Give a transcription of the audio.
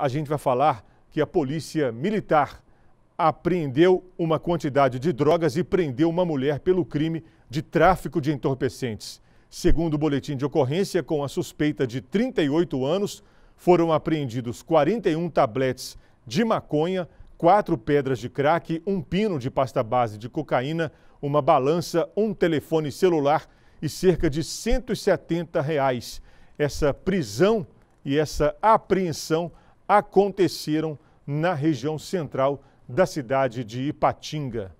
a gente vai falar que a polícia militar apreendeu uma quantidade de drogas e prendeu uma mulher pelo crime de tráfico de entorpecentes. Segundo o boletim de ocorrência, com a suspeita de 38 anos, foram apreendidos 41 tabletes de maconha, quatro pedras de crack, um pino de pasta base de cocaína, uma balança, um telefone celular e cerca de 170 reais. Essa prisão e essa apreensão aconteceram na região central da cidade de Ipatinga.